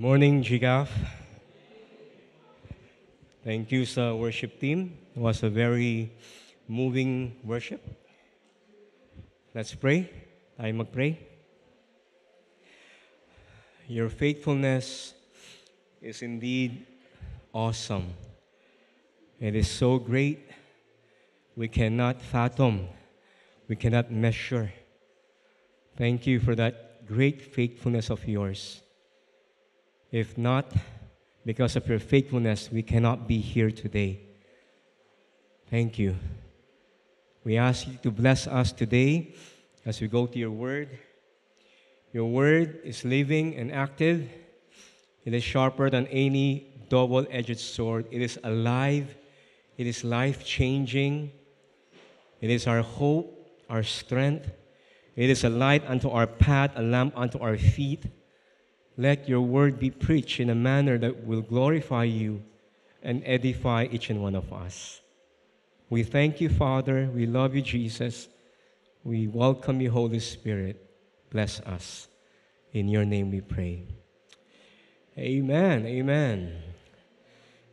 Morning, Jigaf. Thank you, sir, worship team. It was a very moving worship. Let's pray. I pray Your faithfulness is indeed awesome. It is so great, we cannot fathom, we cannot measure. Thank you for that great faithfulness of yours. If not, because of your faithfulness, we cannot be here today. Thank you. We ask you to bless us today as we go to your word. Your word is living and active. It is sharper than any double edged sword. It is alive. It is life changing. It is our hope, our strength. It is a light unto our path, a lamp unto our feet let your word be preached in a manner that will glorify you and edify each and one of us. We thank you, Father. We love you, Jesus. We welcome you, Holy Spirit. Bless us. In your name we pray. Amen. Amen.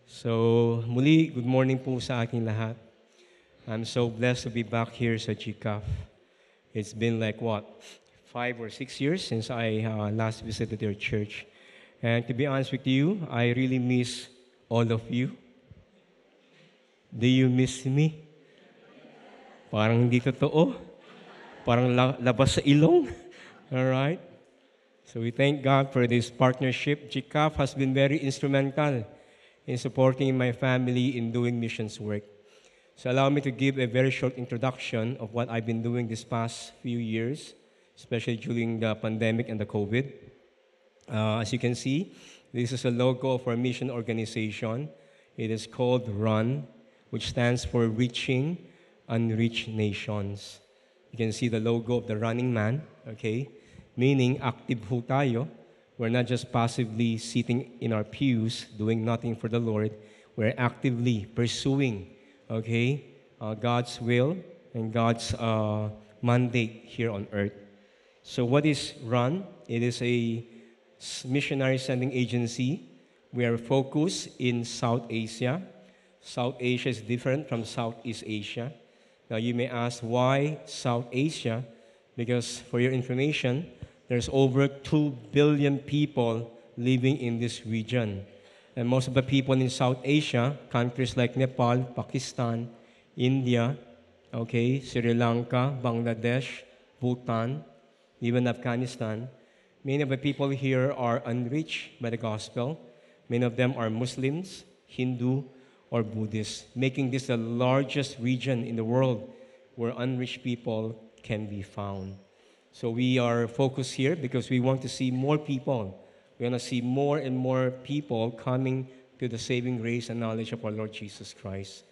So, muli, good morning po sa aking lahat. I'm so blessed to be back here sa GCAF. It's been like what? five or six years since I uh, last visited your church. And to be honest with you, I really miss all of you. Do you miss me? Parang hindi totoo. Parang labas sa ilong. All right? So we thank God for this partnership. GCAF has been very instrumental in supporting my family in doing missions work. So allow me to give a very short introduction of what I've been doing this past few years especially during the pandemic and the COVID. Uh, as you can see, this is a logo of our mission organization. It is called RUN, which stands for Reaching Unreached Nations. You can see the logo of the running man, okay? Meaning, active po tayo. We're not just passively sitting in our pews doing nothing for the Lord. We're actively pursuing, okay, uh, God's will and God's uh, mandate here on earth. So, what is RUN? It is a missionary sending agency. We are focused in South Asia. South Asia is different from Southeast Asia. Now, you may ask why South Asia? Because, for your information, there's over 2 billion people living in this region. And most of the people in South Asia, countries like Nepal, Pakistan, India, okay, Sri Lanka, Bangladesh, Bhutan, even Afghanistan. Many of the people here are unreached by the gospel. Many of them are Muslims, Hindu, or Buddhist, making this the largest region in the world where unreached people can be found. So we are focused here because we want to see more people. We want to see more and more people coming to the saving grace and knowledge of our Lord Jesus Christ.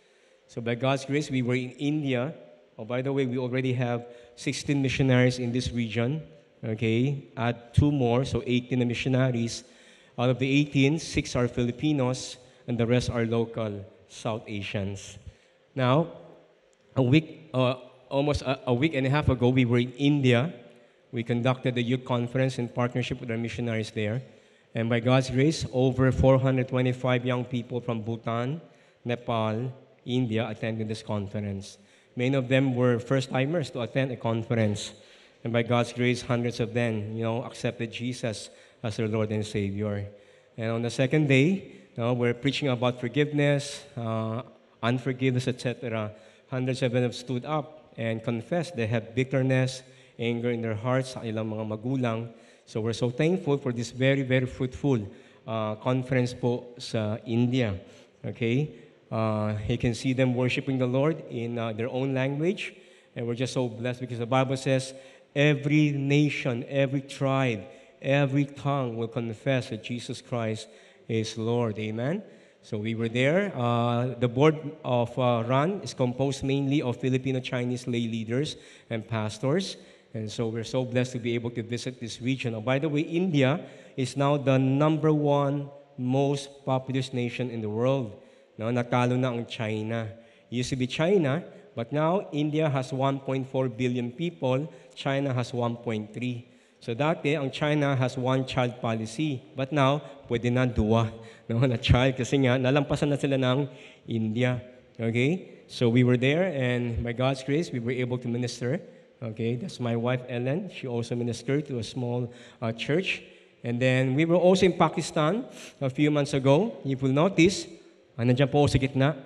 So by God's grace, we were in India Oh, by the way, we already have 16 missionaries in this region. Okay, add two more, so 18 missionaries. Out of the 18, six are Filipinos, and the rest are local South Asians. Now, a week, uh, almost a, a week and a half ago, we were in India. We conducted a youth conference in partnership with our missionaries there. And by God's grace, over 425 young people from Bhutan, Nepal, India attended this conference. Many of them were first timers to attend a conference. And by God's grace, hundreds of them, you know, accepted Jesus as their Lord and Savior. And on the second day, you know, we're preaching about forgiveness, uh, unforgiveness, etc. Hundreds of them have stood up and confessed they have bitterness, anger in their hearts ilang mga magulang. So we're so thankful for this very, very fruitful uh, conference po sa India. Okay? Uh, can see them worshiping the Lord in uh, their own language. And we're just so blessed because the Bible says every nation, every tribe, every tongue will confess that Jesus Christ is Lord. Amen. So we were there. Uh, the board of uh, is composed mainly of Filipino Chinese lay leaders and pastors. And so we're so blessed to be able to visit this region. Oh, by the way, India is now the number one most populous nation in the world. No, natalo na ang China. Used to be China, but now India has 1.4 billion people, China has 1.3. So dati, ang China has one-child policy. But now, pwede na dua no, na child kasi nga nalampasan na sila ng India. Okay? So we were there and by God's grace, we were able to minister. Okay? That's my wife, Ellen. She also ministered to a small uh, church. And then we were also in Pakistan a few months ago. You will notice Ah, nandiyan po ako sa gitna.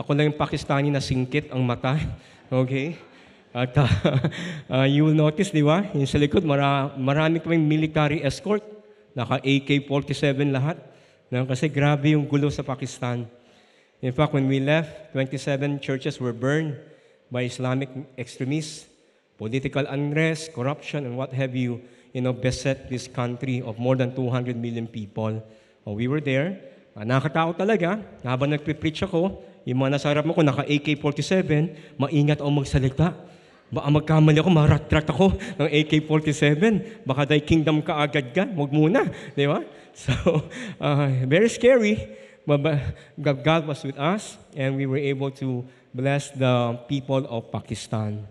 Ako lang yung Pakistani na singkit ang mata. Okay? At uh, uh, you will notice, di ba? Yung sa likod, mara marami kaming military escort. Naka AK-47 lahat. No? Kasi grabe yung gulo sa Pakistan. In fact, when we left, 27 churches were burned by Islamic extremists. Political unrest, corruption, and what have you, you know, beset this country of more than 200 million people. Well, oh, we were there. Ah, nakakatao talaga. Habang nagpe-preach ako, yung mga nasa harap mo ko, naka AK-47, maingat o magsalita. Baka magkamali ako, maratrat ako ng AK-47. Baka dahil kingdom ka agad ka, huwag muna. Di ba? So, uh, very scary. But, but God was with us and we were able to bless the people of Pakistan.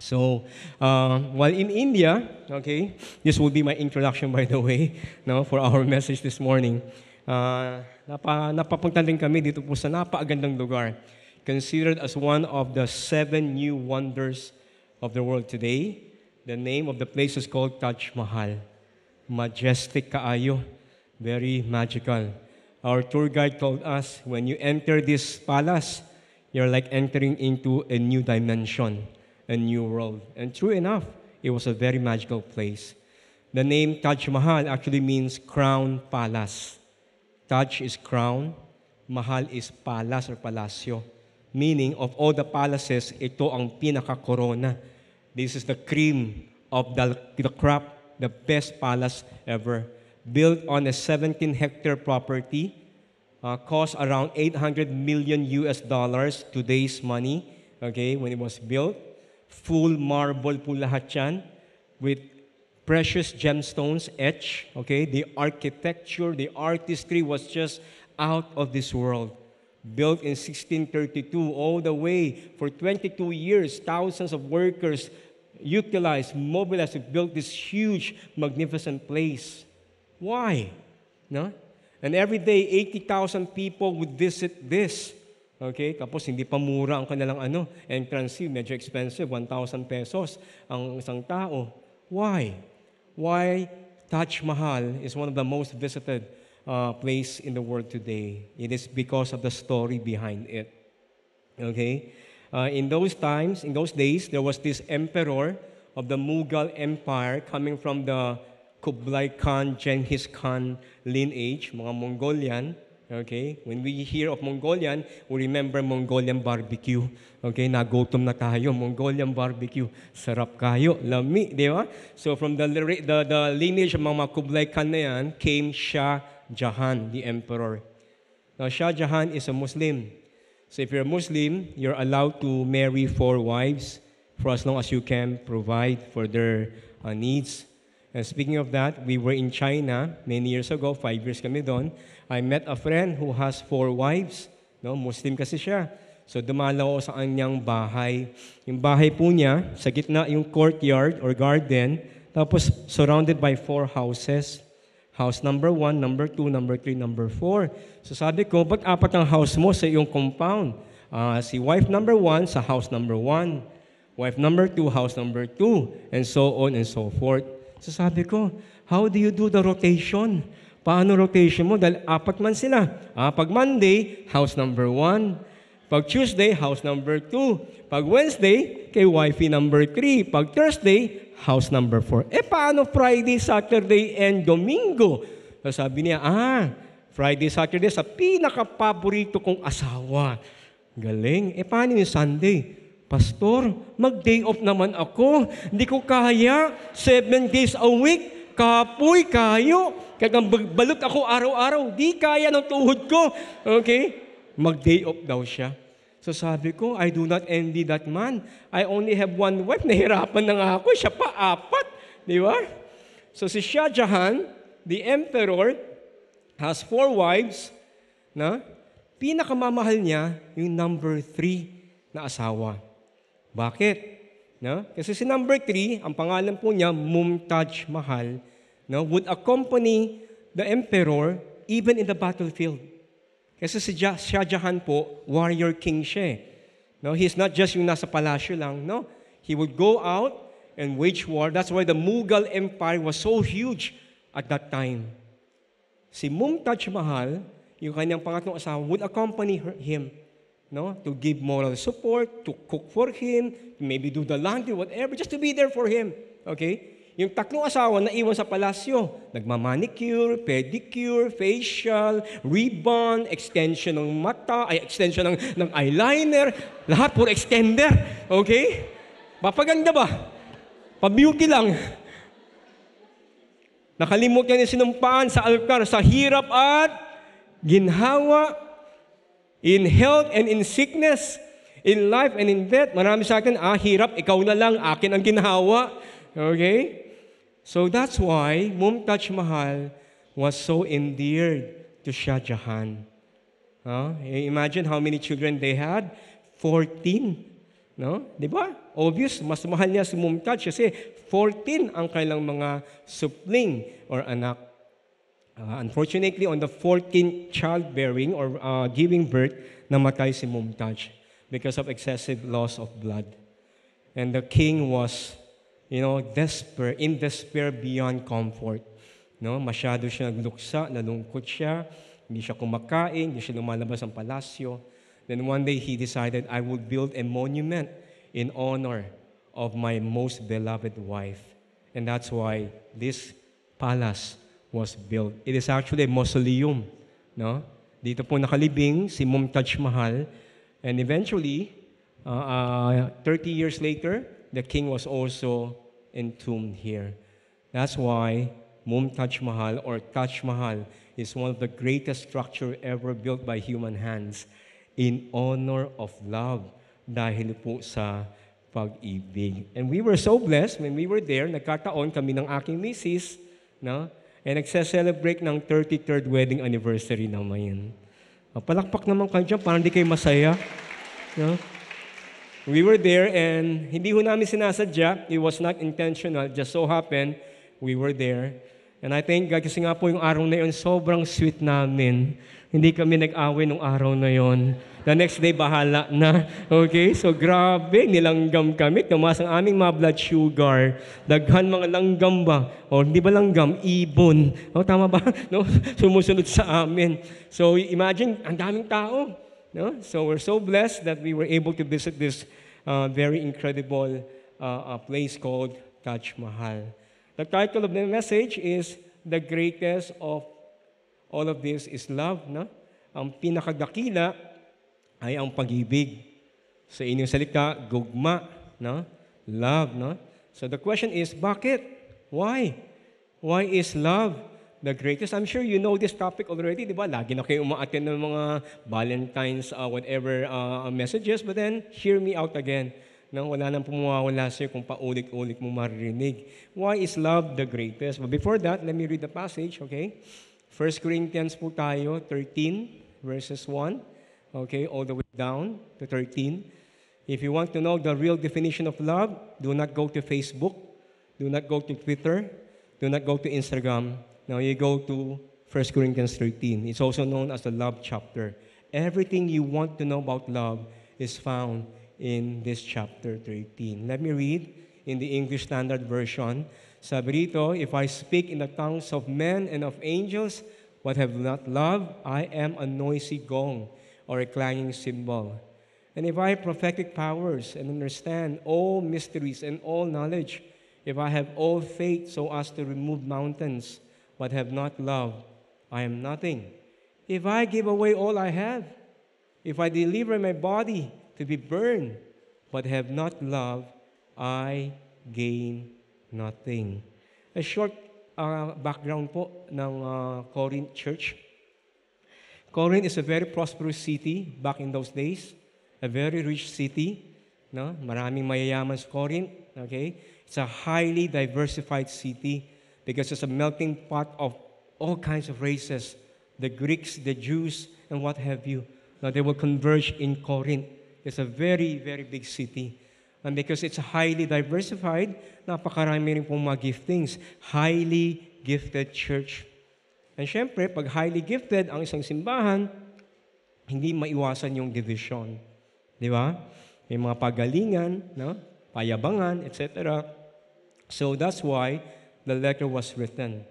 So, uh, while in India, okay, this will be my introduction, by the way, no, for our message this morning. Uh, napa, napapunta din kami dito po sa napakagandang lugar. Considered as one of the seven new wonders of the world today, the name of the place is called Taj Mahal. Majestic kaayo, very magical. Our tour guide told us, when you enter this palace, you're like entering into a new dimension, a new world. And true enough, it was a very magical place. The name Taj Mahal actually means crown palace. Taj is crown. Mahal is palace or palasyo. Meaning, of all the palaces, ito ang pinaka-corona. This is the cream of the, the crop, the best palace ever. Built on a 17-hectare property, uh, cost around 800 million US dollars today's money, okay, when it was built. Full marble po lahat yan with precious gemstones etched, okay? The architecture, the artistry was just out of this world. Built in 1632, all the way for 22 years, thousands of workers utilized, mobilized to build this huge, magnificent place. Why? No? And every day, 80,000 people would visit this. Okay? Tapos hindi pa mura ang kanilang ano, entrance fee, medyo expensive, 1,000 pesos ang isang tao. Why? why Taj Mahal is one of the most visited uh, place in the world today. It is because of the story behind it. Okay? Uh, in those times, in those days, there was this emperor of the Mughal Empire coming from the Kublai Khan, Genghis Khan lineage, mga Mongolian. Okay? When we hear of Mongolian, we remember Mongolian barbecue. Okay? Nagutom na tayo. Mongolian barbecue. Sarap kayo. Lami, di ba? So from the, the, the lineage of mga Kublai Khan na yan, came Shah Jahan, the emperor. Now, Shah Jahan is a Muslim. So if you're a Muslim, you're allowed to marry four wives for as long as you can provide for their uh, needs. And speaking of that, we were in China many years ago, five years kami doon. I met a friend who has four wives. No, Muslim kasi siya. So dumalaw sa kanyang bahay. Yung bahay po niya, sa gitna yung courtyard or garden, tapos surrounded by four houses. House number one, number two, number three, number four. So sabi ko, ba't apat ang house mo sa iyong compound? Uh, si wife number one sa house number one. Wife number two, house number two. And so on and so forth. So sabi ko, how do you do the rotation? Paano rotation mo? Dahil apat man sila. Ah, pag Monday, house number one. Pag Tuesday, house number two. Pag Wednesday, kay wifey number three. Pag Thursday, house number four. Eh, paano Friday, Saturday, and Domingo? So sabi niya, ah, Friday, Saturday, sa pinaka-paborito kong asawa. Galing. Eh, paano yung Sunday? Pastor, mag-day off naman ako. Hindi ko kaya. Seven days a week. Kapoy, kayo. Kaya balot ako araw-araw. Di kaya ng tuhod ko. Okay? Mag-day off daw siya. So sabi ko, I do not envy that man. I only have one wife. Nahirapan na nga ako. Siya pa apat. Di ba? So si Shah Jahan, the emperor, has four wives. Na? Pinakamamahal niya yung number three na asawa. Bakit? No? Kasi si number three, ang pangalan po niya, Mumtaj Mahal, no, would accompany the emperor even in the battlefield. Kasi si Jah- Shah Jahan po, warrior king siya. Eh. No, he's not just yung nasa palasyo lang, no. He would go out and wage war. That's why the Mughal Empire was so huge at that time. Si Mumtaz Mahal, yung kanyang pangatlong asawa, would accompany her, him no? To give moral support, to cook for him, maybe do the laundry, whatever, just to be there for him. Okay? Yung tatlong asawa na iwan sa palasyo, nagmamanicure, pedicure, facial, ribbon, extension ng mata, ay extension ng, ng eyeliner, lahat for extender. Okay? Papaganda ba? Pabeauty lang. Nakalimot niya sinumpaan sa alkar, sa hirap at ginhawa In health and in sickness, in life and in death. Marami sa akin, ah, hirap, ikaw na lang, akin ang ginawa. Okay? So that's why Mumtaz Mahal was so endeared to Shah Jahan. Huh? Ah, eh, imagine how many children they had. 14. No? Di ba? Obvious, mas mahal niya si Mumtaz kasi 14 ang kailang mga supling or anak. Uh, unfortunately, on the 14th childbearing or uh, giving birth, namatay si Mumtaz because of excessive loss of blood. And the king was, you know, desperate, in despair beyond comfort. No, masyado siya nagluksa, nalungkot siya, hindi siya kumakain, hindi siya lumalabas ng palasyo. Then one day he decided, I would build a monument in honor of my most beloved wife. And that's why this palace was built. It is actually a mausoleum. No? Dito po nakalibing si Mumtaz Mahal. And eventually, uh, uh, 30 years later, the king was also entombed here. That's why Mumtaz Mahal or Taj Mahal is one of the greatest structure ever built by human hands in honor of love dahil po sa pag-ibig. And we were so blessed when we were there, nagkataon kami ng aking misis, no? And nagse-celebrate ng 33rd wedding anniversary naman yan. Ah, palakpak naman kayo dyan, parang di kayo masaya. No? We were there and hindi ho namin sinasadya. It was not intentional. Just so happened, we were there. And I thank God kasi nga po yung araw na yun, sobrang sweet namin. Hindi kami nag-away nung araw na yun. The next day, bahala na. Okay? So, grabe, nilanggam kami. Tumaas ang aming mga blood sugar. Daghan mga langgam ba? O, hindi ba langgam? Ibon. O, tama ba? No? Sumusunod sa amin. So, imagine, ang daming tao. No? So, we're so blessed that we were able to visit this uh, very incredible uh, uh, place called Taj Mahal. The title of the message is The Greatest of All of This is Love. No? Ang pinakadakila ay ang pag-ibig. Sa inyong salita, gugma, no? love. No? So the question is, bakit? Why? Why is love the greatest? I'm sure you know this topic already, di ba? Lagi na kayo umaatin ng mga Valentine's, uh, whatever uh, messages. But then, hear me out again. No, wala nang pumawawala sa'yo kung paulit-ulit mo maririnig. Why is love the greatest? But before that, let me read the passage, okay? 1 Corinthians po tayo, 13, verses 1 okay, all the way down to 13. If you want to know the real definition of love, do not go to Facebook, do not go to Twitter, do not go to Instagram. Now you go to 1 Corinthians 13. It's also known as the love chapter. Everything you want to know about love is found in this chapter 13. Let me read in the English Standard Version. Sabrito, if I speak in the tongues of men and of angels, but have not love, I am a noisy gong or a clanging cymbal. And if I have prophetic powers and understand all mysteries and all knowledge, if I have all faith so as to remove mountains, but have not love, I am nothing. If I give away all I have, if I deliver my body to be burned, but have not love, I gain nothing. A short uh, background po ng uh, Corinth Church. Corinth is a very prosperous city back in those days, a very rich city. No? Maraming mayayaman sa Corinth. Okay? It's a highly diversified city because it's a melting pot of all kinds of races the Greeks, the Jews, and what have you. Now they will converge in Corinth. It's a very, very big city. And because it's highly diversified, napakarami rin pong mga giftings. Highly gifted church. And syempre, pag highly gifted ang isang simbahan, hindi maiwasan yung division. Di ba? May mga pagalingan, no? payabangan, etc. So that's why the letter was written.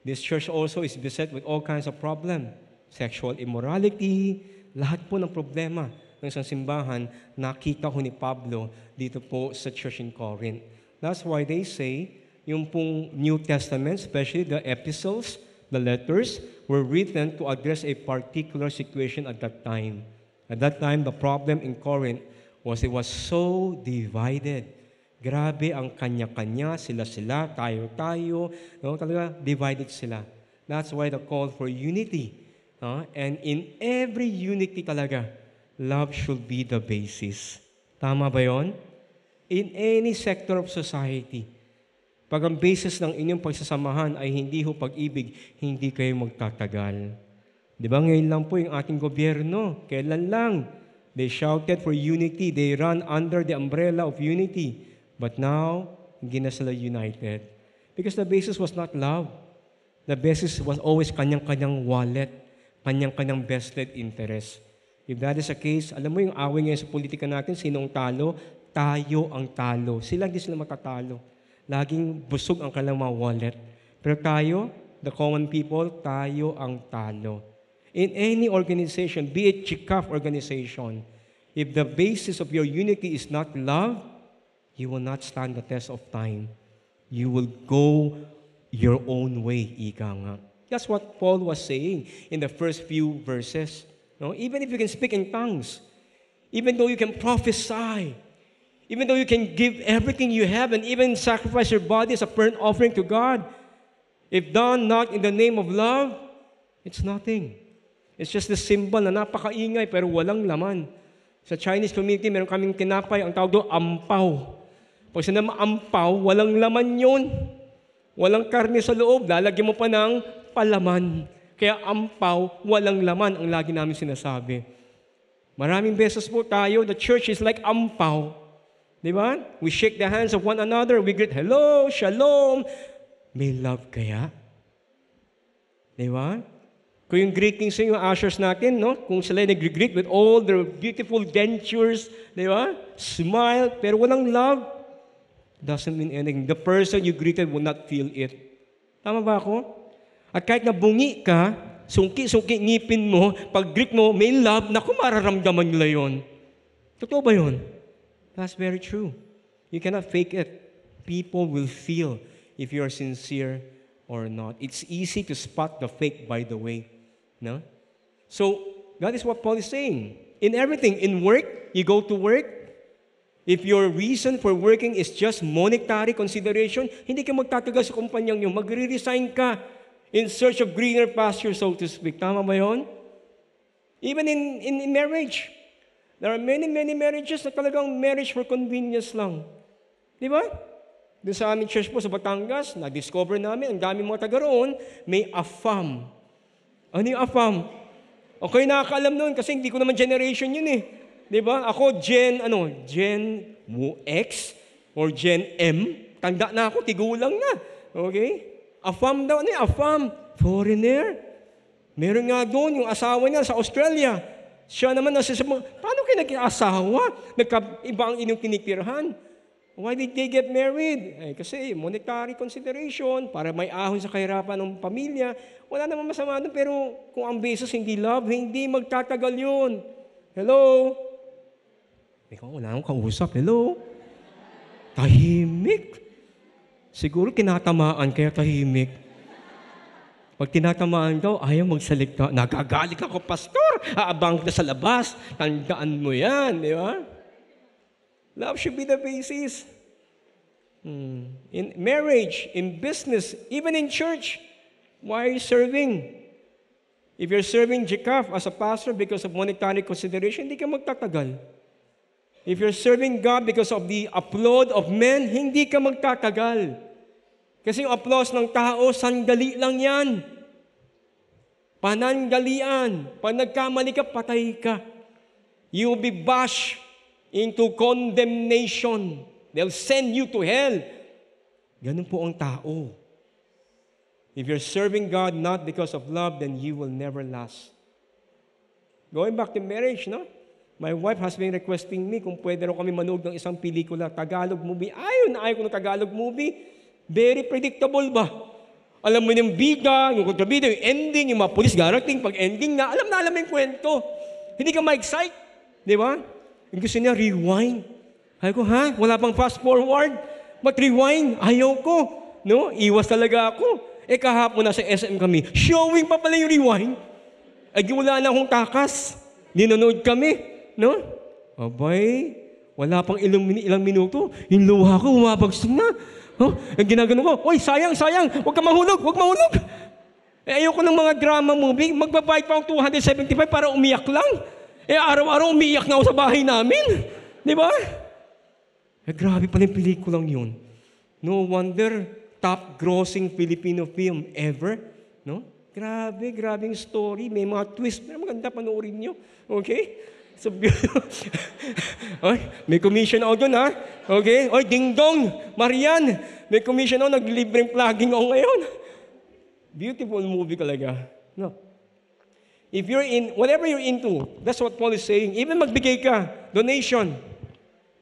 This church also is beset with all kinds of problem. Sexual immorality, lahat po ng problema ng isang simbahan, nakita ko ni Pablo dito po sa church in Corinth. That's why they say, yung pong New Testament, especially the epistles, The letters were written to address a particular situation at that time. At that time, the problem in Corinth was it was so divided. Grabe ang kanya-kanya, sila-sila, tayo-tayo. No? Talaga, divided sila. That's why the call for unity. No? And in every unity talaga, love should be the basis. Tama ba yon? In any sector of society, Pag ang basis ng inyong pagsasamahan ay hindi ho pag-ibig, hindi kayo magtatagal. Di ba ngayon lang po yung ating gobyerno? Kailan lang? They shouted for unity. They run under the umbrella of unity. But now, hindi na sila united. Because the basis was not love. The basis was always kanyang-kanyang wallet, kanyang-kanyang vested interest. If that is the case, alam mo yung away ngayon sa politika natin, sinong talo? Tayo ang talo. Sila hindi sila matatalo laging busog ang kanilang mga wallet. Pero tayo, the common people, tayo ang talo. In any organization, be it Chikaf organization, if the basis of your unity is not love, you will not stand the test of time. You will go your own way, ika nga. That's what Paul was saying in the first few verses. No? Even if you can speak in tongues, even though you can prophesy, Even though you can give everything you have and even sacrifice your body as a burnt offering to God, if done not in the name of love, it's nothing. It's just the symbol na napakaingay pero walang laman. Sa Chinese community, meron kaming kinapay, ang tawag doon, ampaw. Pag sinama ampaw, walang laman yon, Walang karne sa loob, lalagyan mo pa ng palaman. Kaya ampaw, walang laman ang lagi namin sinasabi. Maraming beses po tayo, the church is like ampaw Di ba? We shake the hands of one another. We greet, hello, shalom. May love kaya? Di ba? Kung yung greeting sa yung ushers natin, no? kung sila nag-greet with all their beautiful dentures, di ba? Smile, pero walang love. Doesn't mean anything. The person you greeted will not feel it. Tama ba ako? At kahit na nabungi ka, sungki-sungki ngipin mo, pag greet mo, may love, naku, mararamdaman nila yon. Totoo ba yon? That's very true. You cannot fake it. People will feel if you are sincere or not. It's easy to spot the fake, by the way. No? So, that is what Paul is saying. In everything, in work, you go to work. If your reason for working is just monetary consideration, hindi ka magtatagal sa kumpanyang yun. Magre-resign ka in search of greener pastures, so to speak. Tama ba yun? Even in, in, in marriage, There are many, many marriages na talagang marriage for convenience lang. Di ba? Doon sa aming church po sa Batangas, na-discover namin, ang dami mga taga roon, may afam. Ano yung afam? Okay, nakakaalam noon kasi hindi ko naman generation yun eh. Di ba? Ako, gen, ano, gen X or gen M. Tanda na ako, tigulang na. Okay? Afam daw. Ano yung afam? Foreigner. Meron nga doon yung asawa niya sa Australia. Siya naman nasasabi mo, paano kayo nag-asawa? Nagkaiba ang inyong tinitirhan. Why did they get married? Eh, kasi monetary consideration, para may ahon sa kahirapan ng pamilya. Wala namang masama doon, pero kung ang basis hindi love, hindi magtatagal yun. Hello? Ikaw, wala akong kausap. Hello? Tahimik. Siguro kinatamaan kaya tahimik. Pag tinatamaan ka, ayaw magsalita. Nagagalit ako, pastor. Aabang ka sa labas. Tandaan mo yan, di ba? Love should be the basis. Hmm. In marriage, in business, even in church, why are you serving? If you're serving Jikaf as a pastor because of monetary consideration, hindi ka magtatagal. If you're serving God because of the upload of men, hindi ka magtatagal. Kasi yung applause ng tao, sandali lang yan. Pananggalian. Pag nagkamali ka, patay ka. You'll be bashed into condemnation. They'll send you to hell. Ganun po ang tao. If you're serving God not because of love, then you will never last. Going back to marriage, no? My wife has been requesting me kung pwede rin kami manood ng isang pelikula, Tagalog movie. Ayaw na ayaw ko ng Tagalog movie. Very predictable ba? Alam mo yung bida, yung kontrabida, yung ending, yung mga police garating, pag ending na, alam na alam mo yung kwento. Hindi ka ma-excite. Di ba? Yung gusto niya, rewind. Ay ko, ha? Wala pang fast forward? mag rewind? Ayaw ko. No? Iwas talaga ako. Eh kahapon na sa SM kami, showing pa pala yung rewind. Ay, wala na akong takas. Ninonood kami. No? Abay, wala pang ilang, ilang minuto. Yung luha ko, umabagsin na. No? Yung eh, ginagano ko, oy, sayang, sayang, huwag ka mahulog, huwag mahulog. Eh, ayoko ng mga drama movie, magbabayad pa akong 275 para umiyak lang. Eh, araw-araw umiyak na ako sa bahay namin. Di ba? Eh, grabe pala yung pelikulang yun. No wonder, top grossing Filipino film ever. No? Grabe, grabing story. May mga twist. Pero Maganda panoorin nyo. Okay? So beautiful. Oy, may commission ako dun ha. Okay? Oy, dingdong, Marian, may commission ako, naglibreng plugging ako ngayon. Beautiful movie talaga. No. If you're in, whatever you're into, that's what Paul is saying. Even magbigay ka, donation.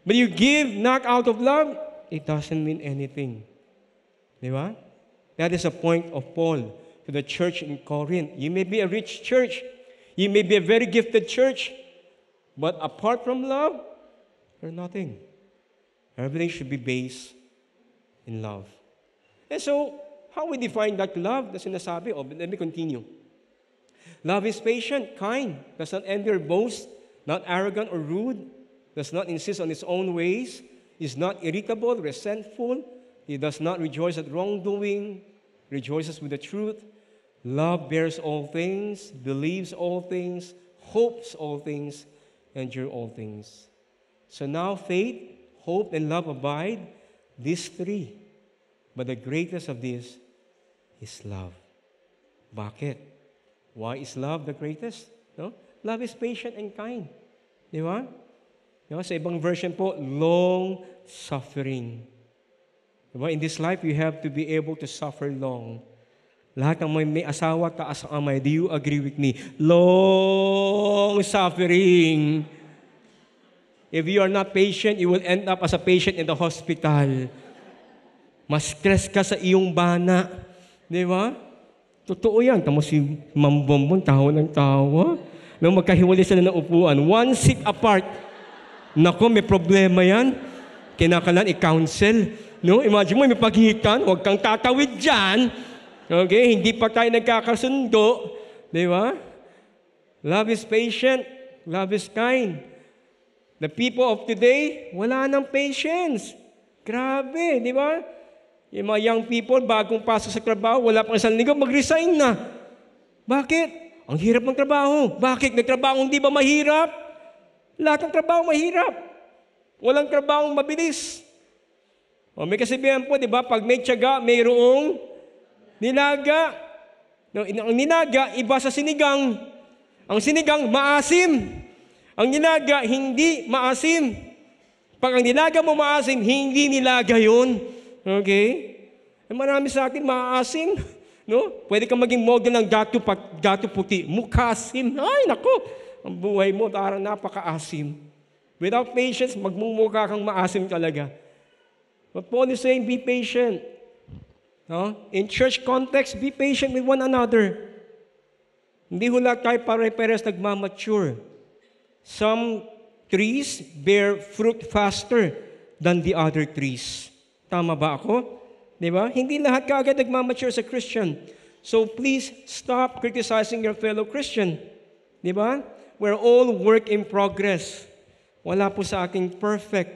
But you give not out of love, it doesn't mean anything. Di ba? That is the point of Paul to the church in Corinth. You may be a rich church. You may be a very gifted church. But apart from love, there's are nothing. Everything should be based in love. And so, how we define that love na sinasabi? Oh, let me continue. Love is patient, kind, does not envy or boast, not arrogant or rude, does not insist on its own ways, is not irritable, resentful, it does not rejoice at wrongdoing, rejoices with the truth. Love bears all things, believes all things, hopes all things, endure all things. So now faith, hope, and love abide, these three. But the greatest of these is love. Bakit? Why is love the greatest? No? Love is patient and kind. Di ba? No? Sa ibang version po, long suffering. Diba? In this life, you have to be able to suffer long. Lahat ng may, may asawa, taas ang amay. Do you agree with me? Long suffering. If you are not patient, you will end up as a patient in the hospital. Mas stress ka sa iyong bana. Di ba? Totoo yan. Tapos si Mambombon, Bombon, tawa ng tawa. Nung magkahiwalay sila ng upuan, one seat apart. Nako, may problema yan. Kinakalan, i-counsel. No? Imagine mo, may paghihikan, huwag kang tatawid dyan. Okay, hindi pa tayo nagkakasundo. Di ba? Love is patient. Love is kind. The people of today, wala nang patience. Grabe, di ba? Yung mga young people, bagong pasok sa trabaho, wala pang isang linggo, mag-resign na. Bakit? Ang hirap ng trabaho. Bakit? Nagtrabaho hindi ba mahirap? Lahat ng trabaho mahirap. Walang trabaho mabilis. O may kasabihan po, di ba? Pag may tiyaga, mayroong Nilaga. No, Ang nilaga, iba sa sinigang. Ang sinigang, maasim. Ang nilaga, hindi maasim. Pag ang nilaga mo maasim, hindi nilaga yun. Okay? Marami sa akin maasim. No? Pwede kang maging model ng gato, gato puti. Mukasim. Ay, nako. Ang buhay mo, parang napakaasim. Without patience, magmumukha kang maasim talaga. But Paul is saying, be patient. No? In church context, be patient with one another. Hindi hula lahat tayo pare-pares nagmamature. Some trees bear fruit faster than the other trees. Tama ba ako? Di ba? Hindi lahat kaagad nagmamature sa Christian. So please stop criticizing your fellow Christian. Di ba? We're all work in progress. Wala po sa akin perfect.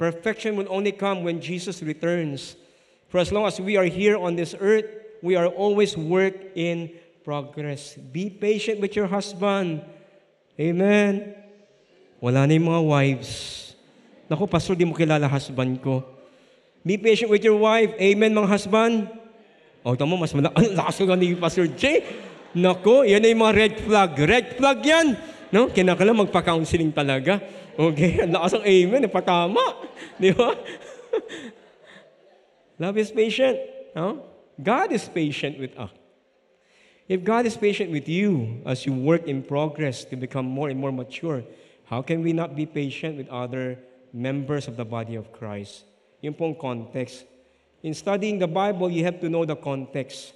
Perfection will only come when Jesus returns. For as long as we are here on this earth, we are always work in progress. Be patient with your husband. Amen. Wala na yung mga wives. Naku, pastor, di mo kilala husband ko. Be patient with your wife. Amen, mga husband. O, oh, tamo, mas malaki. Ang lakas ko ni Pastor Jay. Naku, yan ay mga red flag. Red flag yan. No? Kinakala magpa-counseling talaga. Okay, ang lakas ng amen, napatama. Di ba? Love is patient. No? God is patient with us. If God is patient with you as you work in progress to become more and more mature, how can we not be patient with other members of the body of Christ? Yung pong context. In studying the Bible, you have to know the context.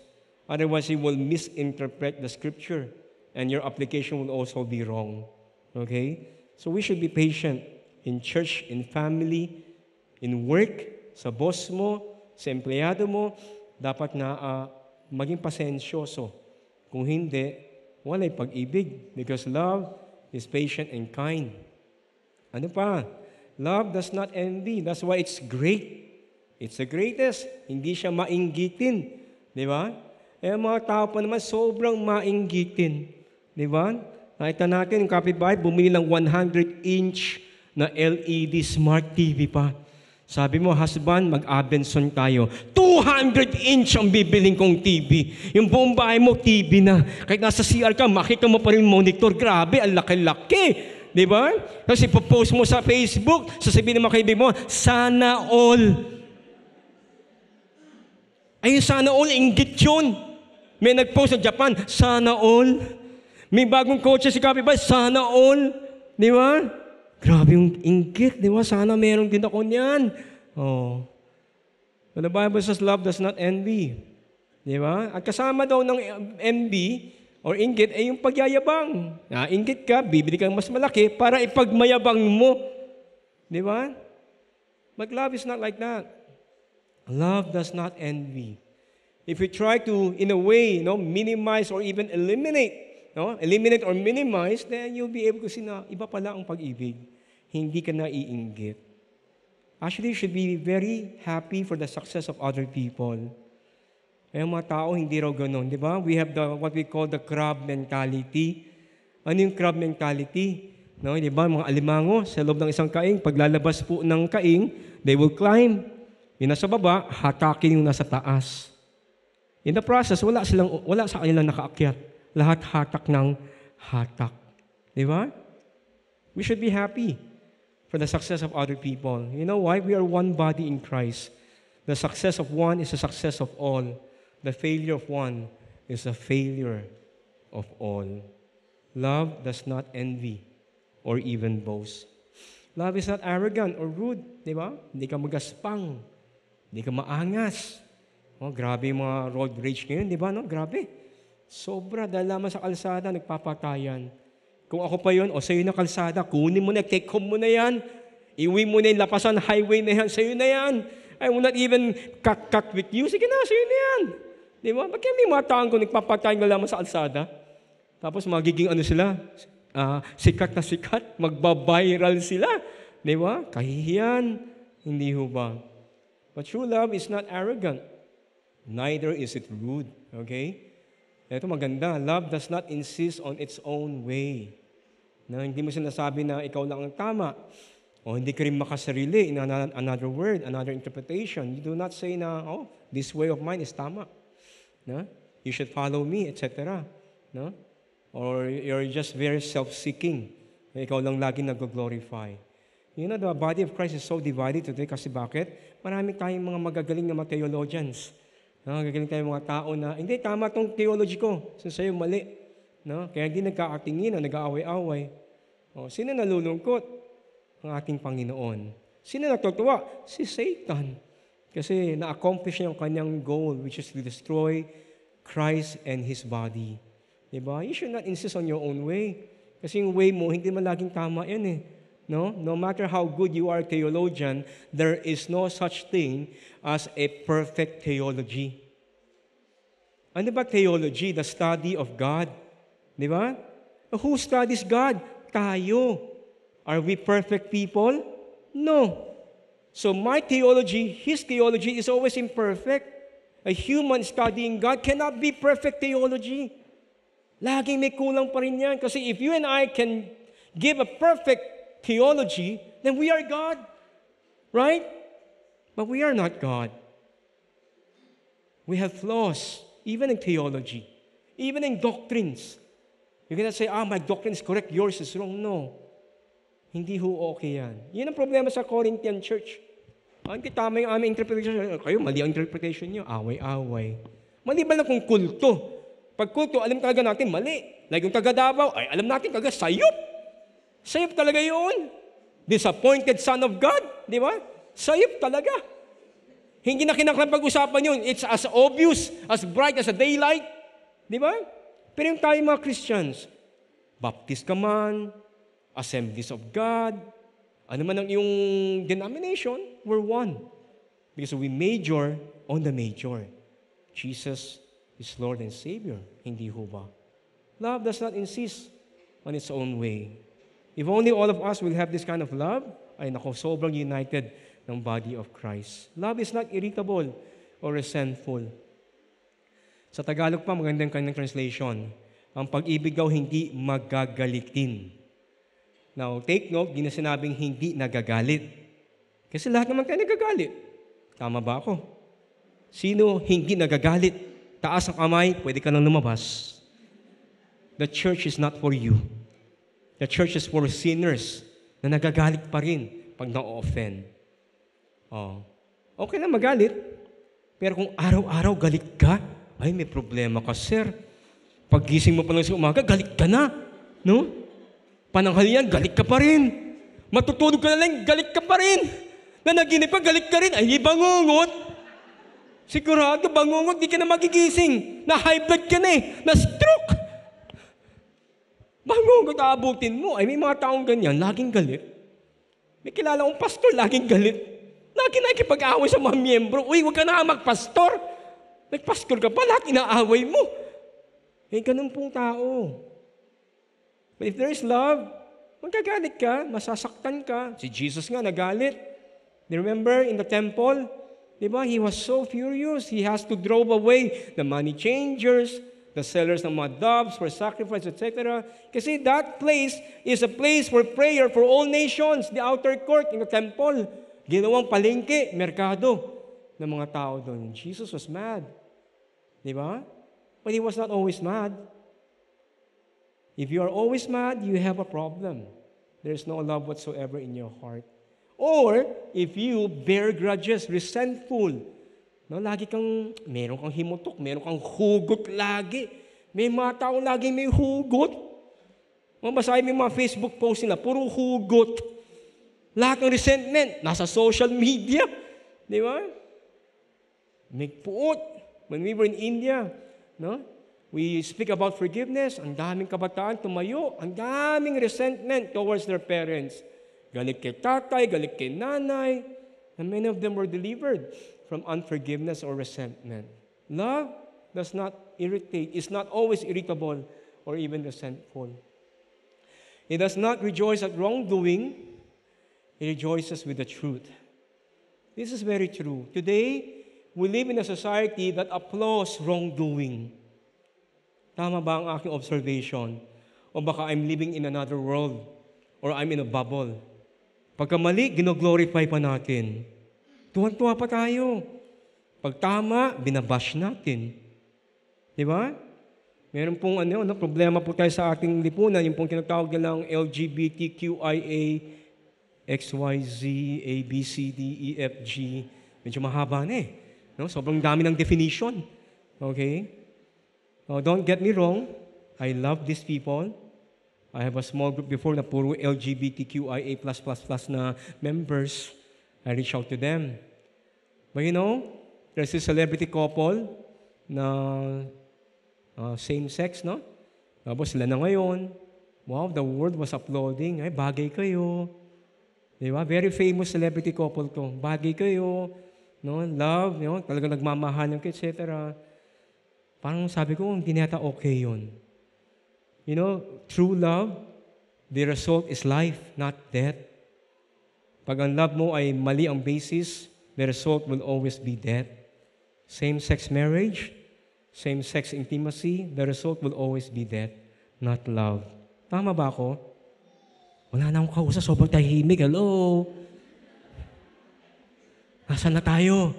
Otherwise, you will misinterpret the scripture and your application will also be wrong. Okay? So we should be patient in church, in family, in work, sa boss mo, sa empleyado mo, dapat na uh, maging pasensyoso. Kung hindi, walay pag-ibig because love is patient and kind. Ano pa? Love does not envy. That's why it's great. It's the greatest. Hindi siya mainggitin. Di ba? Eh, mga tao pa naman, sobrang mainggitin. Di ba? Nakita natin, yung kapitbahay, bumili ng 100-inch na LED smart TV pa. Sabi mo, husband, mag-Abenson tayo. 200 inch ang bibiling kong TV. Yung buong bahay mo, TV na. Kahit nasa CR ka, makita mo pa rin monitor. Grabe, ang laki-laki. Di ba? Tapos ipopost mo sa Facebook, sasabihin ng mga kaibigan mo, sana all. Ayun, sana all, inggit yun. May nagpost sa Japan, sana all. May bagong kotse si Kapibay, sana all. Di ba? Grabe yung inggit, di ba? Sana meron din ako niyan. Oh. But the Bible says love does not envy. Di ba? At kasama daw ng envy or inggit ay yung pagyayabang. Na inggit ka, bibili kang mas malaki para ipagmayabang mo. Di ba? But love is not like that. Love does not envy. If we try to, in a way, you know, minimize or even eliminate, no, eliminate or minimize, then you'll be able to see na iba pala ang pag-ibig hindi ka naiinggit. Actually, you should be very happy for the success of other people. May mga tao hindi raw ganun, di ba? We have the, what we call the crab mentality. Ano yung crab mentality? No, di ba? Mga alimango sa loob ng isang kaing, paglalabas po ng kaing, they will climb. Yung nasa baba, hatakin yung nasa taas. In the process, wala, silang, wala sa kanilang nakaakyat. Lahat hatak ng hatak. Di ba? We should be happy for the success of other people. You know why? We are one body in Christ. The success of one is the success of all. The failure of one is the failure of all. Love does not envy or even boast. Love is not arrogant or rude, di ba? Hindi ka magaspang. Hindi ka maangas. Oh, grabe yung mga road rage ngayon, di ba? No? Grabe. Sobra, dahil naman sa kalsada, nagpapatayan. Kung ako pa yon o sa'yo na kalsada, kunin mo na, take home mo na yan. Iwi mo na yung lapasan, highway na yan, sa'yo na yan. I will not even kakak with you. Sige na, sa'yo na yan. Di ba? Bakit kaya may mga taong kung nagpapatayin ka lamang sa alsada? Tapos magiging ano sila, uh, sikat na sikat, magbabiral sila. Di ba? Kahihiyan. Hindi ho ba? But true love is not arrogant. Neither is it rude. Okay? Ito maganda. Love does not insist on its own way. Na hindi mo sinasabi na ikaw lang ang tama. O hindi ka rin makasarili in another word, another interpretation. You do not say na, oh, this way of mine is tama. No? You should follow me, etc. No? Or you're just very self-seeking. Ikaw lang lagi nag-glorify. You know, the body of Christ is so divided today kasi bakit? Marami tayong mga magagaling na mga theologians. No? Magagaling tayong mga tao na, hindi, tama tong theology ko. So sa'yo, mali. No? Kaya hindi nagkakatingin o nag-aaway-aaway. Oh, sino nalulungkot? Ang ating Panginoon. Sino natutuwa? Si Satan. Kasi na-accomplish niya ang kanyang goal, which is to destroy Christ and His body. Diba? You should not insist on your own way. Kasi yung way mo, hindi man laging tama yan eh. No? No matter how good you are theologian, there is no such thing as a perfect theology. Ano ba theology? The study of God. Di ba? Who studies God? tayo. Are we perfect people? No. So my theology, his theology is always imperfect. A human studying God cannot be perfect theology. Laging may kulang pa rin yan. Kasi if you and I can give a perfect theology, then we are God. Right? But we are not God. We have flaws, even in theology, even in doctrines. You cannot say, ah, my doctrine is correct, yours is wrong. No. Hindi ho okay yan. Yan ang problema sa Corinthian church. Hindi tama yung aming interpretation. Kayo, mali ang interpretation nyo. Away-away. Mali ba na kung kulto? Pag kulto, alam talaga natin, mali. Like yung taga Davao, ay alam natin taga sayop. Sayop talaga yun. Disappointed son of God. Di ba? Sayop talaga. Hindi na kinakapag-usapan yun. It's as obvious, as bright as a daylight. Di ba? Pero yung tayo mga Christians, Baptist ka man, Assemblies of God, ano man ang iyong denomination, we're one. Because we major on the major. Jesus is Lord and Savior. Hindi ho ba? Love does not insist on its own way. If only all of us will have this kind of love, ay nako, sobrang united ng body of Christ. Love is not irritable or resentful. Sa Tagalog pa, magandang kanyang translation. Ang pag-ibig daw hindi magagalitin. Now, take note, di na sinabing hindi nagagalit. Kasi lahat naman tayo nagagalit. Tama ba ako? Sino hindi nagagalit? Taas ang kamay, pwede ka nang lumabas. The church is not for you. The church is for sinners na nagagalit pa rin pag na-offend. Oh. Okay na magalit, pero kung araw-araw galit ka, ay, may problema ka, sir. Paggising mo pa lang sa umaga, galit ka na. No? Pananghalian, galit ka pa rin. Matutulog ka na lang, galit ka pa rin. Na naginip galit ka rin. Ay, bangungot. Sigurado, bangungot, di ka na magigising. Na-high blood ka na eh. Na-stroke. Bangungot, abutin mo. Ay, may mga taong ganyan, laging galit. May kilala kong pastor, laging galit. Lagi na ikipag-away sa mga miyembro. Uy, huwag ka na magpastor. Nagpaskol ka pala, lahat inaaway mo. Eh, ganun pong tao. But if there is love, magagalit ka, masasaktan ka. Si Jesus nga nagalit. You remember in the temple, di ba, he was so furious. He has to drive away the money changers, the sellers ng mga doves for sacrifice, etc. Kasi that place is a place for prayer for all nations, the outer court in the temple. Ginawang palengke, merkado ng mga tao doon. Jesus was mad. Di ba? But he was not always mad. If you are always mad, you have a problem. There's no love whatsoever in your heart. Or, if you bear grudges, resentful, no, lagi kang, meron kang himutok, meron kang hugot lagi. May mga tao lagi may hugot. Mabasahin mo mga Facebook post nila, puro hugot. Lahat ng resentment, nasa social media. Di ba? Nagpuot. When we were in India, no? We speak about forgiveness, ang daming kabataan tumayo, ang daming resentment towards their parents. Galit kay tatay, galit kay nanay. And many of them were delivered from unforgiveness or resentment. Love does not irritate, is not always irritable or even resentful. It does not rejoice at wrongdoing, it rejoices with the truth. This is very true. Today, we live in a society that applauds wrongdoing. Tama ba ang aking observation? O baka I'm living in another world or I'm in a bubble. Pagka mali, ginoglorify pa natin. Tuwan-tuwa pa tayo. Pag tama, binabash natin. Di ba? Meron pong ano, ano, problema po tayo sa ating lipunan, yung pong tinatawag nilang LGBTQIA, XYZ, ABCD, e Medyo mahaba na eh. No? Sobrang dami ng definition. Okay? Now, oh, don't get me wrong. I love these people. I have a small group before na puro LGBTQIA++ na members. I reach out to them. But you know, there's a celebrity couple na uh, same sex, no? Tapos sila na ngayon. Wow, the world was uploading. Ay, bagay kayo. Di ba? Very famous celebrity couple to. Bagay kayo no? love, you know, talaga nagmamahalan ka, etc. Parang sabi ko, hindi nata okay yun. You know, true love, the result is life, not death. Pag ang love mo ay mali ang basis, the result will always be death. Same-sex marriage, same-sex intimacy, the result will always be death, not love. Tama ba ako? Wala na akong kausap, sobrang tahimik. Hello? Nasaan na tayo?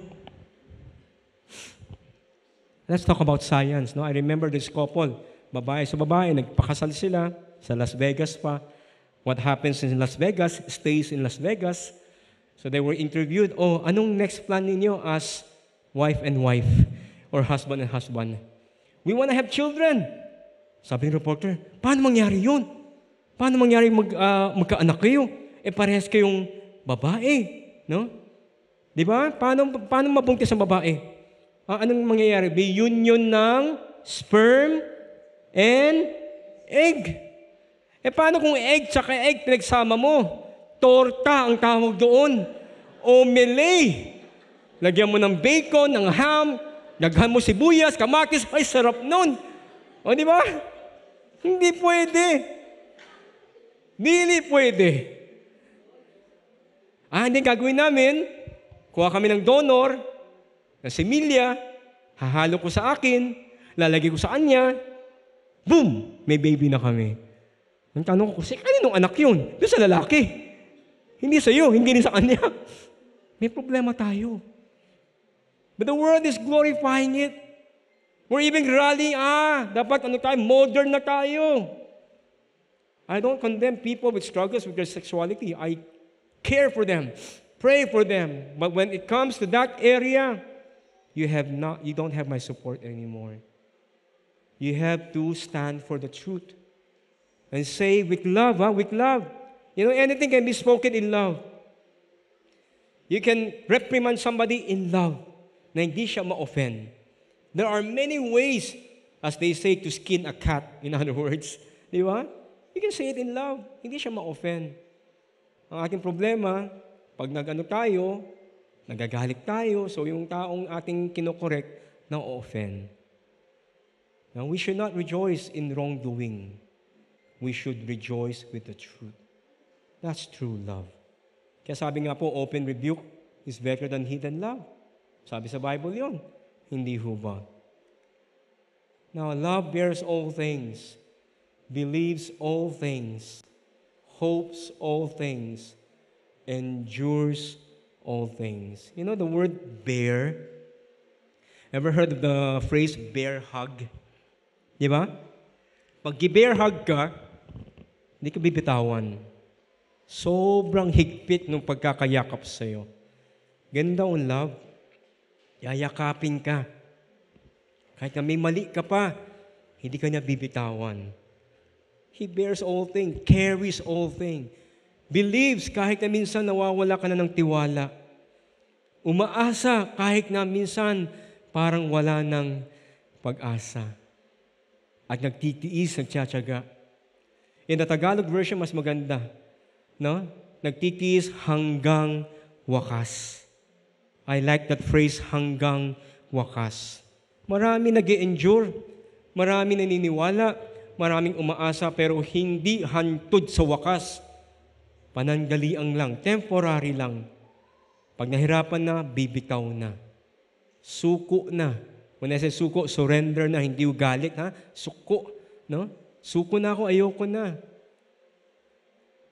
Let's talk about science. No? I remember this couple, babae sa babae, nagpakasal sila sa Las Vegas pa. What happens in Las Vegas stays in Las Vegas. So they were interviewed, oh, anong next plan ninyo as wife and wife or husband and husband? We want to have children. Sabi ng reporter, paano mangyari yun? Paano mangyari mag, uh, magkaanak kayo? Eh parehas kayong babae, no? Di ba? Paano, paano mabuntis ang babae? Ah, anong mangyayari? Be union ng sperm and egg. Eh paano kung egg tsaka egg pinagsama mo? Torta ang tawag doon. Omele. Lagyan mo ng bacon, ng ham, naghan mo sibuyas, kamakis, ay sarap nun. O di ba? Hindi pwede. Hindi pwede. Ah, hindi gagawin namin, Kuha kami ng donor, na similya, hahalo ko sa akin, lalagay ko sa kanya, boom, may baby na kami. Ang tanong ko, sa kaninong anak yun? Doon sa lalaki. Hindi sa iyo, hindi rin sa kanya. May problema tayo. But the world is glorifying it. We're even rallying, ah, dapat ano tayo, modern na tayo. I don't condemn people with struggles with their sexuality. I care for them. Pray for them. But when it comes to that area, you have not you don't have my support anymore. You have to stand for the truth and say with love, huh? with love. You know, anything can be spoken in love. You can reprimand somebody in love na hindi siya ma-offend. There are many ways, as they say, to skin a cat, in other words. Di ba? You can say it in love. Hindi siya ma-offend. Ang aking problema, Pag nagano tayo, nagagalit tayo, so yung taong ating kinokorek na offend. Now, we should not rejoice in wrongdoing. We should rejoice with the truth. That's true love. Kaya sabi nga po, open rebuke is better than hidden love. Sabi sa Bible yon. Hindi ho ba? Now, love bears all things, believes all things, hopes all things, endures all things. You know the word bear? Ever heard of the phrase bear hug? Di ba? Pag bear hug ka, hindi ka bibitawan. Sobrang higpit ng pagkakayakap sa'yo. Ganun daw ang love. Yayakapin ka. Kahit na may mali ka pa, hindi ka niya bibitawan. He bears all things, carries all things believes kahit na minsan nawawala ka na ng tiwala. Umaasa kahit na minsan parang wala ng pag-asa. At nagtitiis, nagtsatsaga. In the Tagalog version, mas maganda. No? Nagtitiis hanggang wakas. I like that phrase, hanggang wakas. Marami nag endure marami naniniwala, maraming umaasa, pero hindi hantod sa wakas Pananggaliang lang, temporary lang. Pag nahirapan na, bibitaw na. Suko na. When I say suko, surrender na, hindi galit ha. Suko, no? Suko na ako, ayoko na.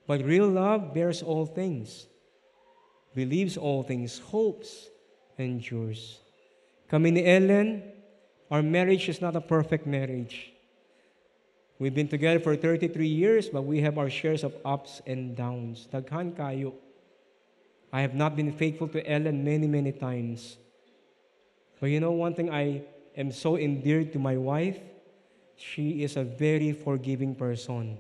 But real love bears all things, believes all things, hopes, endures. Kami ni Ellen, our marriage is not a perfect marriage. We've been together for 33 years, but we have our shares of ups and downs. Daghan kayo. I have not been faithful to Ellen many, many times. But you know one thing I am so endeared to my wife? She is a very forgiving person.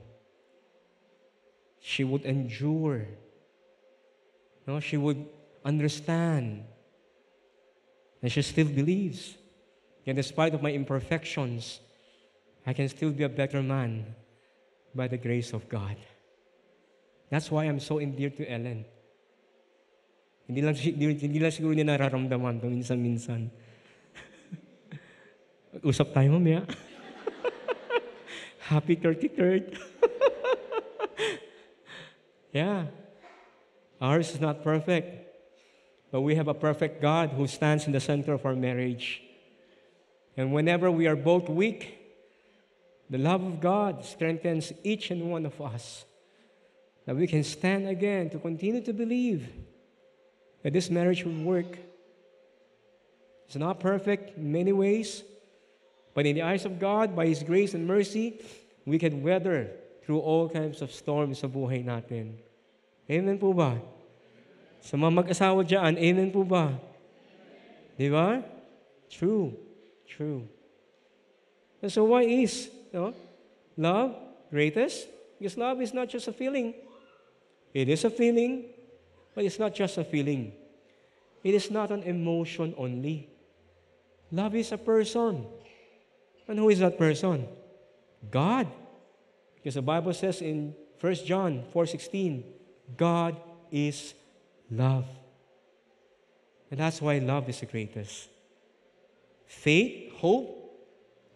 She would endure. No, she would understand. And she still believes. And despite of my imperfections, I can still be a better man by the grace of God. That's why I'm so endeared to Ellen. Hindi lang, hindi lang siguro niya nararamdaman paminsan-minsan. Usap tayo mamaya. Happy 33rd. yeah. Ours is not perfect. But we have a perfect God who stands in the center of our marriage. And whenever we are both weak, the love of God strengthens each and one of us that we can stand again to continue to believe that this marriage will work. It's not perfect in many ways, but in the eyes of God, by His grace and mercy, we can weather through all kinds of storms sa buhay natin. Amen po ba? Sa mga mag-asawa dyan, amen po ba? Di ba? True. True. And so why is no? Love, greatest, because love is not just a feeling. It is a feeling, but it's not just a feeling. It is not an emotion only. Love is a person. And who is that person? God. Because the Bible says in 1 John 4:16, God is love. And that's why love is the greatest. Faith, hope,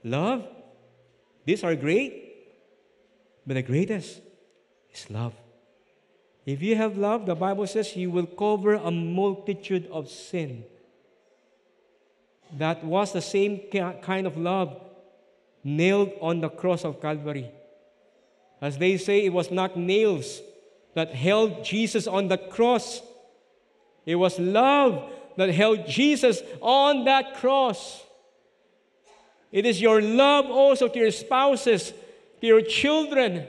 love, these are great, but the greatest is love. If you have love, the Bible says you will cover a multitude of sin. That was the same kind of love nailed on the cross of Calvary. As they say, it was not nails that held Jesus on the cross, it was love that held Jesus on that cross. It is your love also to your spouses, to your children,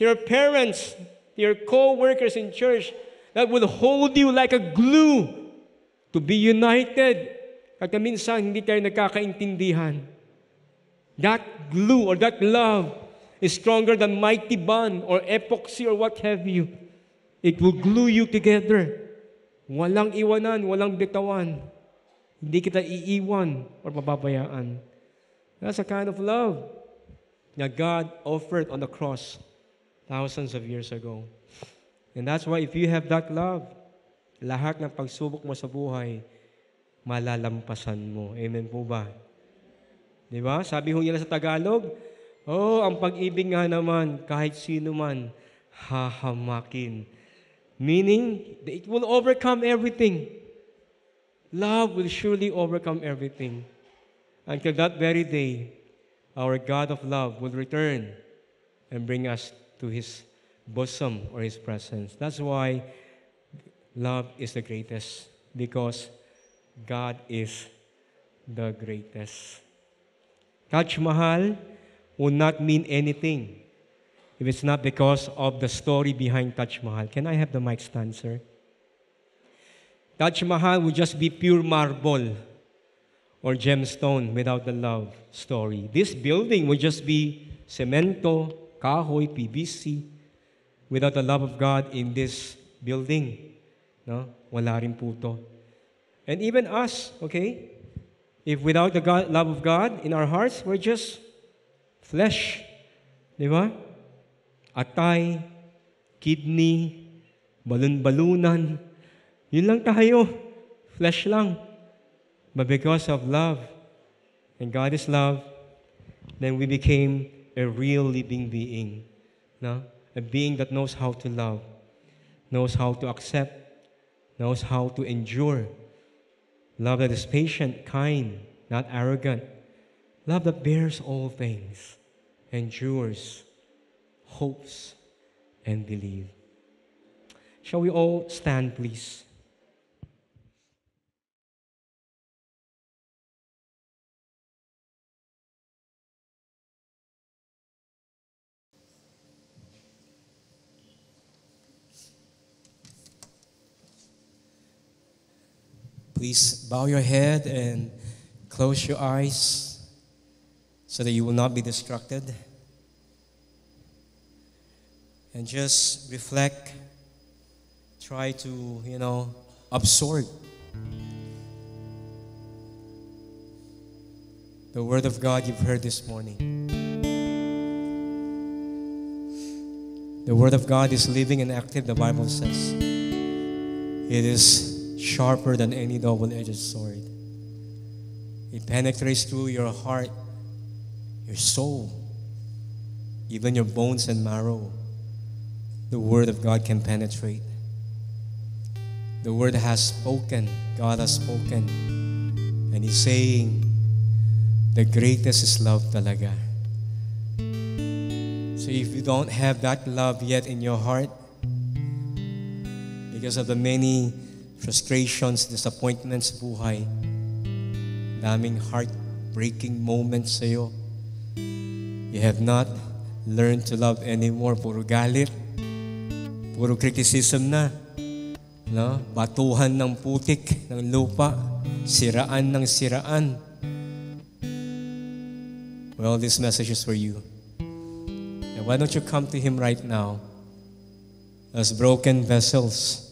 to your parents, to your co workers in church that will hold you like a glue to be united. Kaya minsan hindi kayo nagkakaintindihan. That glue or that love is stronger than mighty bond or epoxy or what have you. It will glue you together. Walang iwanan, walang bitawan. Hindi kita iiwan or pababayaan. That's a kind of love that God offered on the cross thousands of years ago. And that's why if you have that love, lahat ng pagsubok mo sa buhay, malalampasan mo. Amen po ba? Di ba? Sabi ho nila sa Tagalog, Oh, ang pag-ibig nga naman, kahit sino man, hahamakin. Meaning, it will overcome everything. Love will surely overcome everything. Until that very day, our God of love will return and bring us to his bosom or his presence. That's why love is the greatest, because God is the greatest. Taj Mahal would not mean anything if it's not because of the story behind Taj Mahal. Can I have the mic stand, sir? Taj Mahal would just be pure marble or gemstone without the love story. This building would just be cemento, kahoy, PVC, without the love of God in this building. No? Wala rin po to. And even us, okay? If without the God, love of God in our hearts, we're just flesh. Di ba? Atay, kidney, balon-balunan. Yun lang tayo. Flesh lang. But because of love, and God is love, then we became a real living being. No? A being that knows how to love, knows how to accept, knows how to endure. Love that is patient, kind, not arrogant. Love that bears all things, endures, hopes, and believes. Shall we all stand, please? Please bow your head and close your eyes so that you will not be distracted. And just reflect, try to, you know, absorb the word of God you've heard this morning. The word of God is living and active, the Bible says. It is sharper than any double edged sword. It penetrates through your heart, your soul, even your bones and marrow. The Word of God can penetrate. The Word has spoken, God has spoken. And He's saying, the greatest is love talaga. So if you don't have that love yet in your heart, because of the many frustrations, disappointments sa buhay, daming heartbreaking moments sa iyo. You have not learned to love anymore. Puro galit, puro criticism na. No? Batuhan ng putik, ng lupa, siraan ng siraan. Well, this message is for you. And why don't you come to Him right now as broken vessels?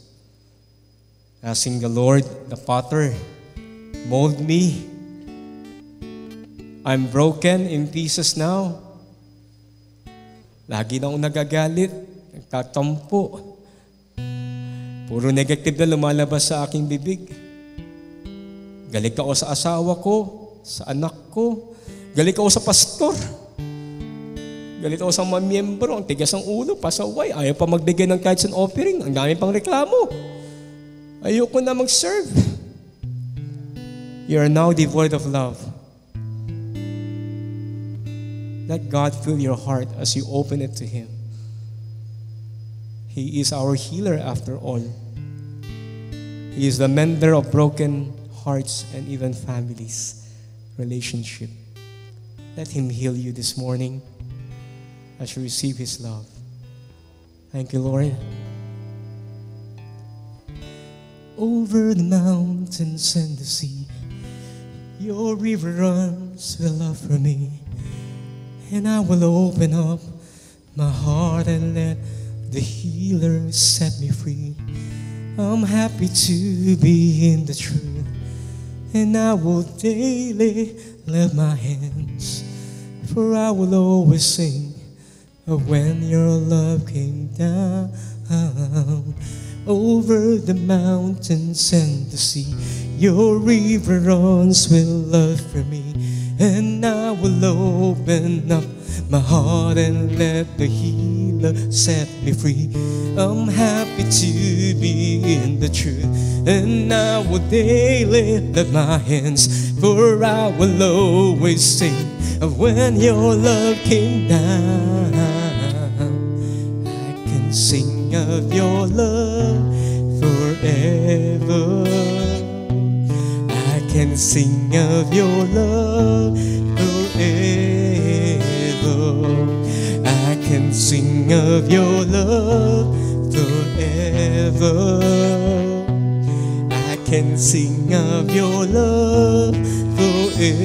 asking the Lord, the Father, mold me. I'm broken in pieces now. Lagi na akong nagagalit, nagtatampo. Puro negative na lumalabas sa aking bibig. Galit ako sa asawa ko, sa anak ko. Galit ako sa pastor. Galit ako sa mga miyembro. Ang tigas ng ulo, pasaway. Ayaw pa magbigay ng kahit sa offering. Ang dami pang reklamo. Ayoko na mag-serve. You are now devoid of love. Let God fill your heart as you open it to Him. He is our healer after all. He is the mender of broken hearts and even families, relationship. Let Him heal you this morning as you receive His love. Thank you, Lord over the mountains and the sea. Your river runs will offer me, and I will open up my heart and let the healer set me free. I'm happy to be in the truth, and I will daily lift my hands, for I will always sing of when your love came down over the mountains and the sea. Your river runs with love for me, and I will open up my heart and let the healer set me free. I'm happy to be in the truth, and I will daily lift my hands, for I will always sing of when your love came down. I can sing of your love forever. I can sing of your love forever. I can sing of your love forever. I can sing of your love forever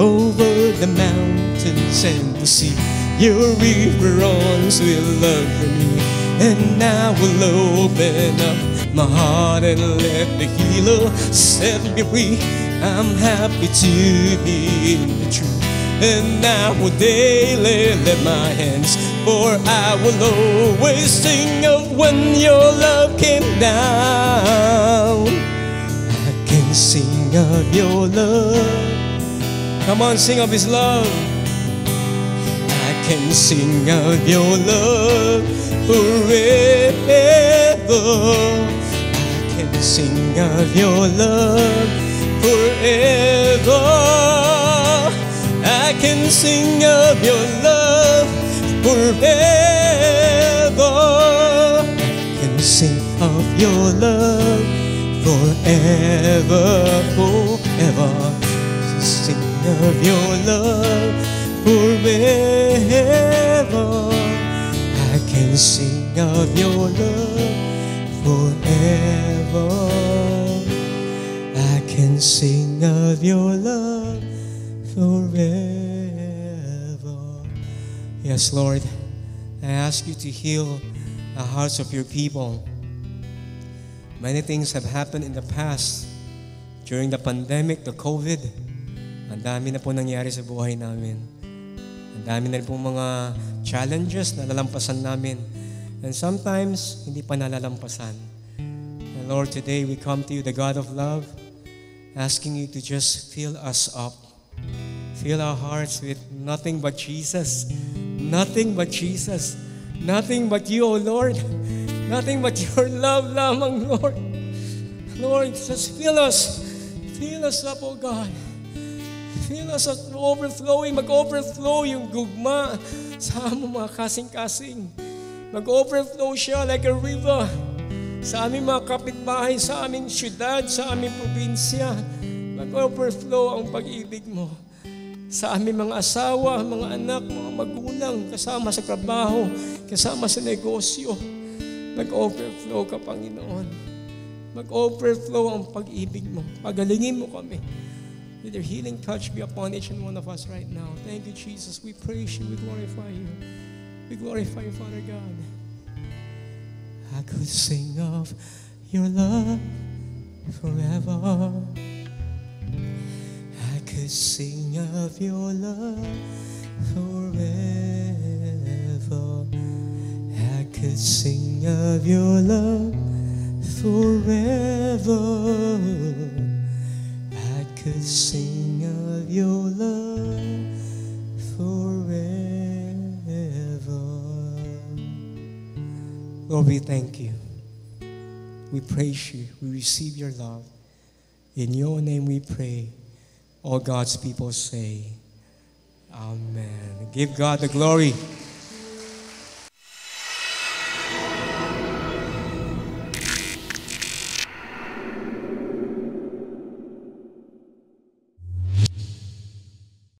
over the mountains and the sea your runs with love for me, and I will open up my heart and let the healer set me free. I'm happy to be in the truth, and I will daily let my hands, for I will always sing of when your love came down. I can sing of your love. Come on, sing of his love can sing of your love forever. I can sing of your love forever. I can sing of your love forever. I can sing of your love forever, forever. Sing of your love forever. I can sing of your love forever. I can sing of your love forever. Yes, Lord, I ask you to heal the hearts of your people. Many things have happened in the past. During the pandemic, the COVID, ang dami na po nangyari sa buhay namin. Dami na rin pong mga challenges na lalampasan namin. And sometimes, hindi pa nalalampasan. And Lord, today we come to you, the God of love, asking you to just fill us up. Fill our hearts with nothing but Jesus. Nothing but Jesus. Nothing but you, O Lord. Nothing but your love lamang, Lord. Lord, just fill us. Fill us up, O God fill sa overflowing. Mag-overflow yung gugma sa aming mga kasing-kasing. Mag-overflow siya like a river sa aming mga kapitbahay, sa aming syudad, sa aming probinsya. Mag-overflow ang pag-ibig mo sa aming mga asawa, mga anak, mga magulang, kasama sa trabaho, kasama sa negosyo. Mag-overflow ka, Panginoon. Mag-overflow ang pag-ibig mo. Pagalingin mo kami May your healing touch be upon each and one of us right now. Thank you, Jesus. We praise you. We glorify you. We glorify you, Father God. I could sing of your love forever. I could sing of your love forever. I could sing of your love forever could sing of your love forever. Lord, we thank you. We praise you. We receive your love. In your name we pray. All God's people say, Amen. Give God the glory.